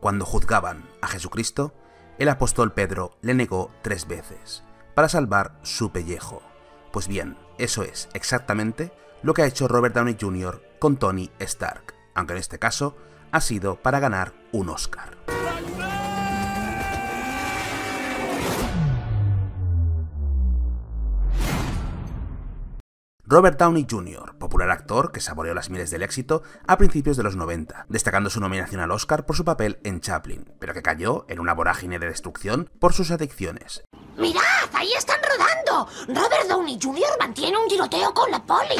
Cuando juzgaban a Jesucristo, el apóstol Pedro le negó tres veces, para salvar su pellejo. Pues bien, eso es exactamente lo que ha hecho Robert Downey Jr. con Tony Stark, aunque en este caso ha sido para ganar un Oscar. Robert Downey Jr., popular actor que saboreó las miles del éxito a principios de los 90, destacando su nominación al Oscar por su papel en Chaplin, pero que cayó en una vorágine de destrucción por sus adicciones. ¡Mirad! ¡Ahí están rodando! Robert Downey Jr. mantiene un tiroteo con la poli.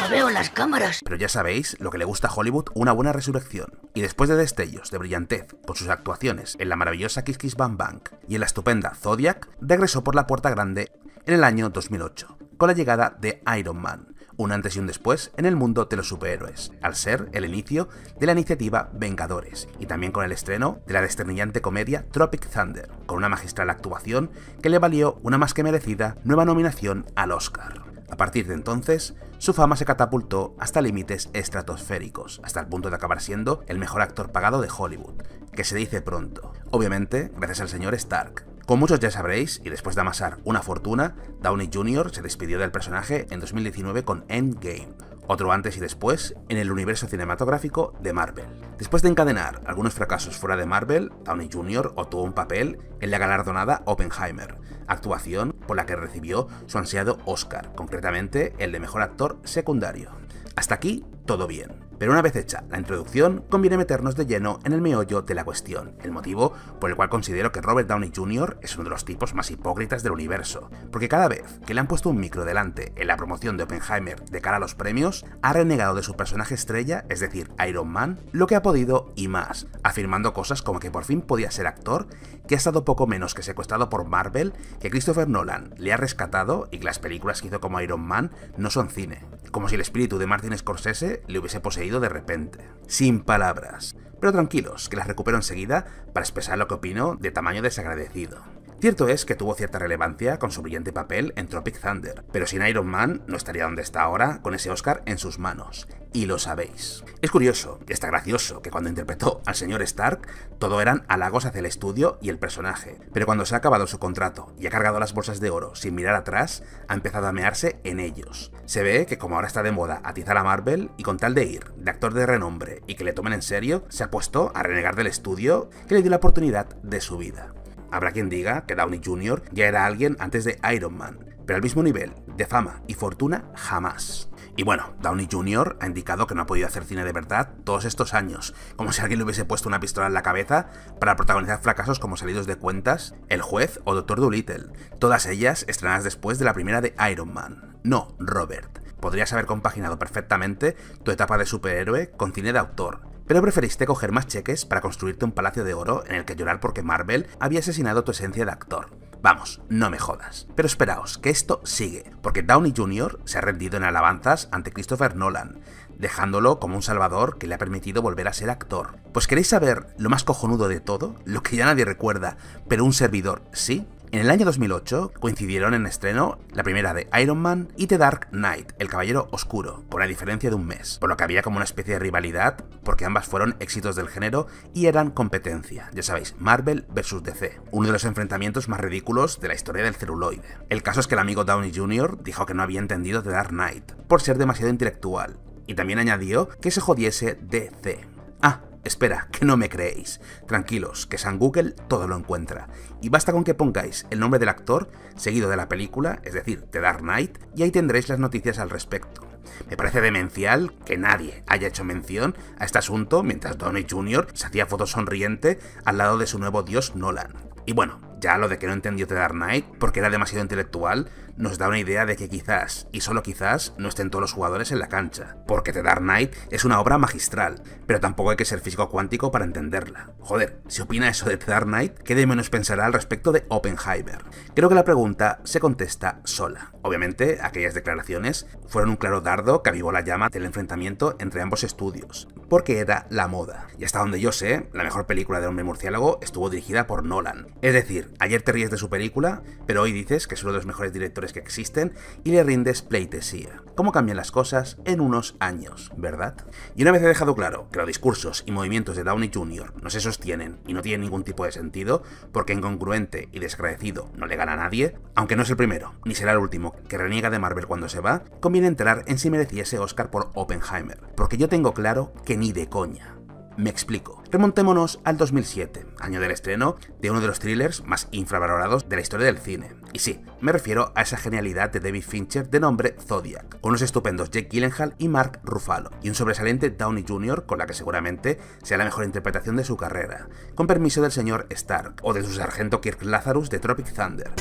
No veo las cámaras. Pero ya sabéis lo que le gusta a Hollywood, una buena resurrección. Y después de destellos de brillantez por sus actuaciones en la maravillosa Kiss Kiss Bang Bang y en la estupenda Zodiac, regresó por la puerta grande en el año 2008, con la llegada de Iron Man, un antes y un después en el mundo de los superhéroes, al ser el inicio de la iniciativa Vengadores, y también con el estreno de la desternillante comedia Tropic Thunder, con una magistral actuación que le valió una más que merecida nueva nominación al Oscar. A partir de entonces, su fama se catapultó hasta límites estratosféricos, hasta el punto de acabar siendo el mejor actor pagado de Hollywood, que se dice pronto, obviamente gracias al señor Stark, como muchos ya sabréis, y después de amasar una fortuna, Downey Jr. se despidió del personaje en 2019 con Endgame, otro antes y después en el universo cinematográfico de Marvel. Después de encadenar algunos fracasos fuera de Marvel, Downey Jr. obtuvo un papel en la galardonada Oppenheimer, actuación por la que recibió su ansiado Oscar, concretamente el de Mejor Actor Secundario. Hasta aquí, todo bien. Pero una vez hecha la introducción, conviene meternos de lleno en el meollo de la cuestión, el motivo por el cual considero que Robert Downey Jr. es uno de los tipos más hipócritas del universo, porque cada vez que le han puesto un micro delante en la promoción de Oppenheimer de cara a los premios, ha renegado de su personaje estrella, es decir, Iron Man, lo que ha podido y más, afirmando cosas como que por fin podía ser actor, que ha estado poco menos que secuestrado por Marvel, que Christopher Nolan le ha rescatado y que las películas que hizo como Iron Man no son cine, como si el espíritu de Martin Scorsese le hubiese poseído de repente. Sin palabras. Pero tranquilos, que las recupero enseguida para expresar lo que opino de tamaño desagradecido. Cierto es que tuvo cierta relevancia con su brillante papel en Tropic Thunder, pero sin Iron Man no estaría donde está ahora con ese Oscar en sus manos, y lo sabéis. Es curioso, y está gracioso, que cuando interpretó al señor Stark, todo eran halagos hacia el estudio y el personaje, pero cuando se ha acabado su contrato y ha cargado las bolsas de oro sin mirar atrás, ha empezado a mearse en ellos. Se ve que como ahora está de moda atizar a Marvel, y con tal de ir, de actor de renombre, y que le tomen en serio, se ha puesto a renegar del estudio que le dio la oportunidad de su vida. Habrá quien diga que Downey Jr. ya era alguien antes de Iron Man, pero al mismo nivel de fama y fortuna jamás. Y bueno, Downey Jr. ha indicado que no ha podido hacer cine de verdad todos estos años, como si alguien le hubiese puesto una pistola en la cabeza para protagonizar fracasos como Salidos de Cuentas, El Juez o Doctor Dolittle, todas ellas estrenadas después de la primera de Iron Man. No, Robert. Podrías haber compaginado perfectamente tu etapa de superhéroe con cine de autor, pero preferiste coger más cheques para construirte un palacio de oro en el que llorar porque Marvel había asesinado tu esencia de actor. Vamos, no me jodas. Pero esperaos, que esto sigue, porque Downey Jr. se ha rendido en alabanzas ante Christopher Nolan, dejándolo como un salvador que le ha permitido volver a ser actor. Pues queréis saber lo más cojonudo de todo, lo que ya nadie recuerda, pero un servidor sí, en el año 2008 coincidieron en estreno la primera de Iron Man y The Dark Knight, El Caballero Oscuro, por la diferencia de un mes, por lo que había como una especie de rivalidad porque ambas fueron éxitos del género y eran competencia, ya sabéis, Marvel vs DC, uno de los enfrentamientos más ridículos de la historia del celuloide. El caso es que el amigo Downey Jr. dijo que no había entendido The Dark Knight, por ser demasiado intelectual, y también añadió que se jodiese DC. Ah, Espera, que no me creéis. Tranquilos, que San Google todo lo encuentra. Y basta con que pongáis el nombre del actor, seguido de la película, es decir, The Dark Knight, y ahí tendréis las noticias al respecto. Me parece demencial que nadie haya hecho mención a este asunto mientras Donnie Jr. se hacía foto sonriente al lado de su nuevo dios Nolan. Y bueno, ya lo de que no entendió The Dark Knight porque era demasiado intelectual nos da una idea de que quizás, y solo quizás, no estén todos los jugadores en la cancha. Porque The Dark Knight es una obra magistral, pero tampoco hay que ser físico cuántico para entenderla. Joder, si opina eso de The Dark Knight, ¿qué de menos pensará al respecto de Oppenheimer? Creo que la pregunta se contesta sola. Obviamente, aquellas declaraciones fueron un claro dardo que avivó la llama del enfrentamiento entre ambos estudios, porque era la moda. Y hasta donde yo sé, la mejor película de hombre murciélago estuvo dirigida por Nolan. Es decir, ayer te ríes de su película, pero hoy dices que es uno de los mejores directores que existen y le rindes pleitesía. ¿Cómo cambian las cosas en unos años, verdad? Y una vez he dejado claro que los discursos y movimientos de Downey Jr. no se sostienen y no tienen ningún tipo de sentido, porque incongruente y desagradecido no le gana a nadie, aunque no es el primero, ni será el último que reniega de Marvel cuando se va, conviene entrar en si merecía ese Oscar por Oppenheimer, porque yo tengo claro que ni de coña. Me explico. Remontémonos al 2007, año del estreno de uno de los thrillers más infravalorados de la historia del cine. Y sí, me refiero a esa genialidad de David Fincher de nombre Zodiac, con unos estupendos Jake Gyllenhaal y Mark Ruffalo, y un sobresaliente Downey Jr. con la que seguramente sea la mejor interpretación de su carrera, con permiso del señor Stark o de su sargento Kirk Lazarus de Tropic Thunder.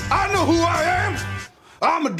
I'm a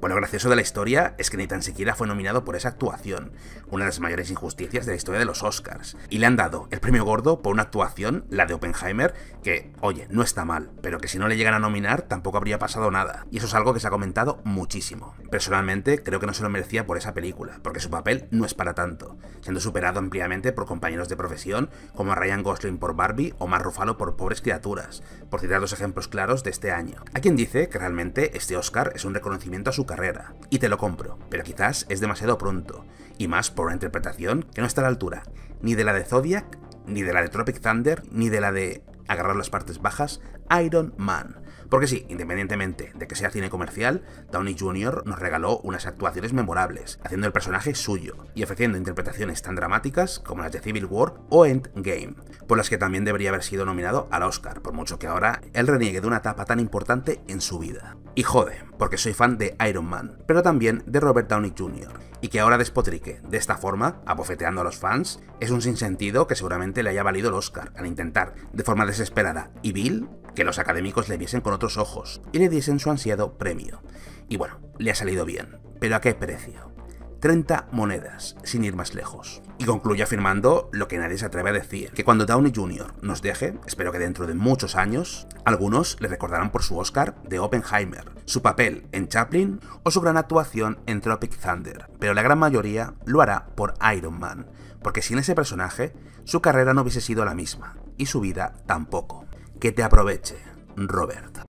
Bueno, gracioso de la historia es que ni tan siquiera fue nominado por esa actuación, una de las mayores injusticias de la historia de los Oscars. Y le han dado el premio gordo por una actuación, la de Oppenheimer, que, oye, no está mal, pero que si no le llegan a nominar tampoco habría pasado nada. Y eso es algo que se ha comentado muchísimo. Personalmente, creo que no se lo merecía por esa película, porque su papel no es para tanto, siendo superado ampliamente por compañeros de profesión como Ryan Gosling por Barbie o Mark Ruffalo por Pobres Criaturas, por citar dos ejemplos claros de este año a quien dice que realmente este Oscar es un reconocimiento a su carrera, y te lo compro, pero quizás es demasiado pronto, y más por una interpretación que no está a la altura, ni de la de Zodiac, ni de la de Tropic Thunder, ni de la de agarrar las partes bajas, Iron Man, porque sí, independientemente de que sea cine comercial, Downey Jr. nos regaló unas actuaciones memorables, haciendo el personaje suyo y ofreciendo interpretaciones tan dramáticas como las de Civil War o Endgame, por las que también debería haber sido nominado al Oscar, por mucho que ahora él reniegue de una etapa tan importante en su vida. Y jode, porque soy fan de Iron Man, pero también de Robert Downey Jr., y que ahora despotrique de esta forma, abofeteando a los fans, es un sinsentido que seguramente le haya valido el Oscar al intentar, de forma desesperada y vil, que los académicos le viesen con otros ojos y le diesen su ansiado premio. Y bueno, le ha salido bien, pero ¿a qué precio? 30 monedas, sin ir más lejos. Y concluye afirmando lo que nadie se atreve a decir, que cuando Downey Jr. nos deje, espero que dentro de muchos años, algunos le recordarán por su Oscar de Oppenheimer, su papel en Chaplin o su gran actuación en Tropic Thunder, pero la gran mayoría lo hará por Iron Man, porque sin ese personaje, su carrera no hubiese sido la misma, y su vida tampoco. Que te aproveche, Robert.